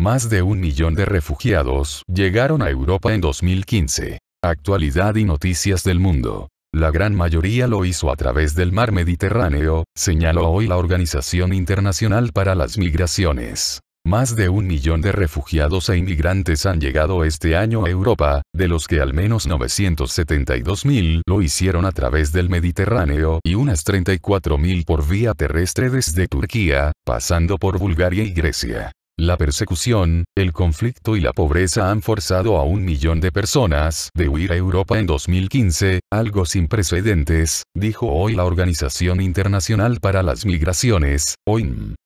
Más de un millón de refugiados llegaron a Europa en 2015. Actualidad y noticias del mundo. La gran mayoría lo hizo a través del mar Mediterráneo, señaló hoy la Organización Internacional para las Migraciones. Más de un millón de refugiados e inmigrantes han llegado este año a Europa, de los que al menos 972.000 lo hicieron a través del Mediterráneo y unas 34.000 por vía terrestre desde Turquía, pasando por Bulgaria y Grecia. La persecución, el conflicto y la pobreza han forzado a un millón de personas de huir a Europa en 2015, algo sin precedentes, dijo hoy la Organización Internacional para las Migraciones, OIM.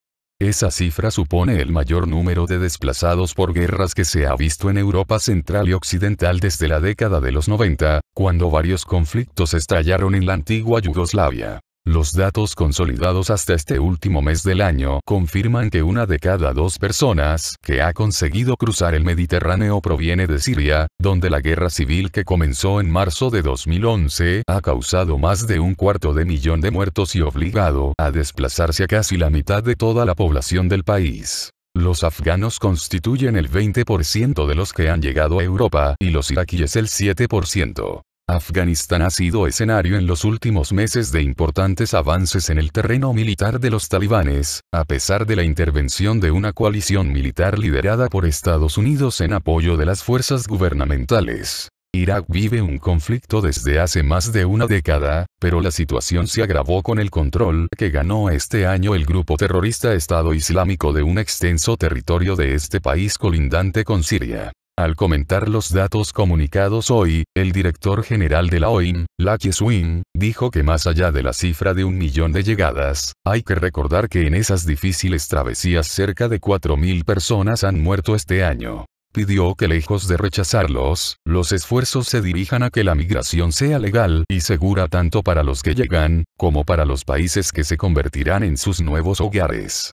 Esa cifra supone el mayor número de desplazados por guerras que se ha visto en Europa central y occidental desde la década de los 90, cuando varios conflictos estallaron en la antigua Yugoslavia. Los datos consolidados hasta este último mes del año confirman que una de cada dos personas que ha conseguido cruzar el Mediterráneo proviene de Siria, donde la guerra civil que comenzó en marzo de 2011 ha causado más de un cuarto de millón de muertos y obligado a desplazarse a casi la mitad de toda la población del país. Los afganos constituyen el 20% de los que han llegado a Europa y los iraquíes el 7%. Afganistán ha sido escenario en los últimos meses de importantes avances en el terreno militar de los talibanes, a pesar de la intervención de una coalición militar liderada por Estados Unidos en apoyo de las fuerzas gubernamentales. Irak vive un conflicto desde hace más de una década, pero la situación se agravó con el control que ganó este año el grupo terrorista Estado Islámico de un extenso territorio de este país colindante con Siria. Al comentar los datos comunicados hoy, el director general de la OIM, Lucky Swing, dijo que más allá de la cifra de un millón de llegadas, hay que recordar que en esas difíciles travesías cerca de 4.000 personas han muerto este año. Pidió que lejos de rechazarlos, los esfuerzos se dirijan a que la migración sea legal y segura tanto para los que llegan, como para los países que se convertirán en sus nuevos hogares.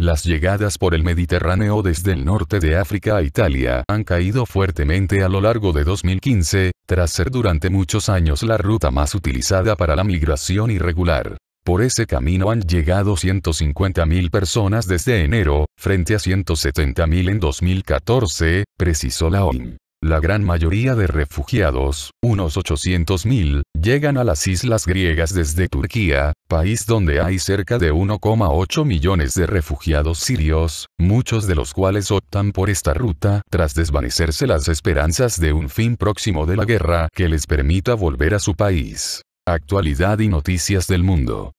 Las llegadas por el Mediterráneo desde el norte de África a Italia han caído fuertemente a lo largo de 2015, tras ser durante muchos años la ruta más utilizada para la migración irregular. Por ese camino han llegado 150.000 personas desde enero, frente a 170.000 en 2014, precisó la OIM. La gran mayoría de refugiados, unos 800.000, llegan a las islas griegas desde Turquía, país donde hay cerca de 1,8 millones de refugiados sirios, muchos de los cuales optan por esta ruta tras desvanecerse las esperanzas de un fin próximo de la guerra que les permita volver a su país. Actualidad y noticias del mundo.